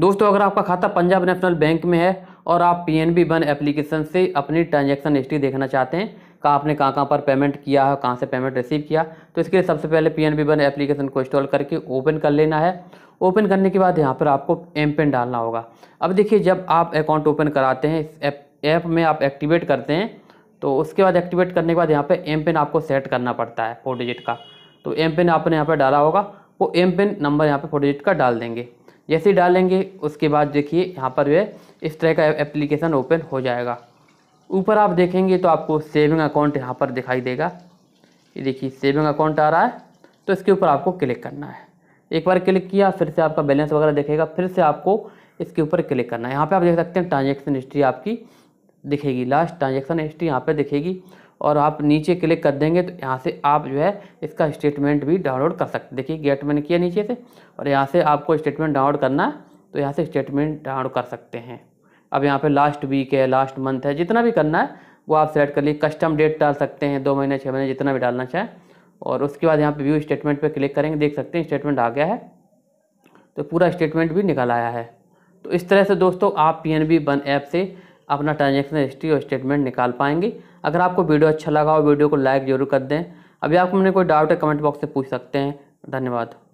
दोस्तों अगर आपका खाता पंजाब नेशनल बैंक में है और आप पी एन बी एप्लीकेशन से अपनी ट्रांजैक्शन हिस्ट्री देखना चाहते हैं कहाँ आपने कहाँ कहाँ पर पेमेंट किया है कहाँ से पेमेंट रिसीव किया तो इसके लिए सबसे पहले P N B one application को इंस्टॉल करके ओपन कर लेना है ओपन करने के बाद यहाँ पर आपको एम पिन डालना होगा अब देखिए जब आप अकाउंट ओपन कराते हैं इस ऐप ऐप में आप एक्टिवेट करते हैं तो उसके बाद एक्टिवेट करने के बाद यहाँ पर एम पिन आपको सेट करना पड़ता है फोर डिजिट का तो एम पिन आपने यहाँ पर डाला होगा वो एम पिन नंबर यहाँ पर फोर डिजिट का डाल देंगे जैसे डालेंगे उसके बाद देखिए यहाँ पर वह इस तरह का एप्लीकेशन ओपन हो जाएगा ऊपर आप देखेंगे तो आपको सेविंग अकाउंट यहाँ पर दिखाई देगा ये देखिए सेविंग अकाउंट आ रहा है तो इसके ऊपर आपको क्लिक करना है एक बार क्लिक किया फिर से आपका बैलेंस वगैरह देखेगा फिर से आपको इसके ऊपर क्लिक करना है यहाँ पे आप देख सकते हैं ट्रांजैक्शन हिस्ट्री आपकी दिखेगी लास्ट ट्रांजैक्शन हिस्ट्री यहाँ पे दिखेगी और आप नीचे क्लिक कर देंगे तो यहाँ से आप जो है इसका स्टेटमेंट भी डाउनलोड कर सकते देखिए गेट मैंने किया नीचे से और यहाँ से आपको स्टेटमेंट डाउनलोड करना है तो यहाँ से स्टेटमेंट डाउनलोड कर सकते हैं अब यहाँ पे लास्ट वीक है लास्ट मंथ है जितना भी करना है वो आप सेलेक्ट कर लिए कस्टम डेट डाल सकते हैं दो महीने छः महीने जितना भी डालना चाहें और उसके बाद यहाँ पे व्यू स्टेटमेंट पे क्लिक करेंगे देख सकते हैं स्टेटमेंट आ गया है तो पूरा स्टेटमेंट भी निकल आया है तो इस तरह से दोस्तों आप P N B one app से अपना ट्रांजेक्शन हिस्ट्री और स्टेटमेंट निकाल पाएंगे अगर आपको वीडियो अच्छा लगा हो वीडियो को लाइक जरूर कर दें अभी आपको मैंने कोई डाउट है कमेंट बॉक्स से पूछ सकते हैं धन्यवाद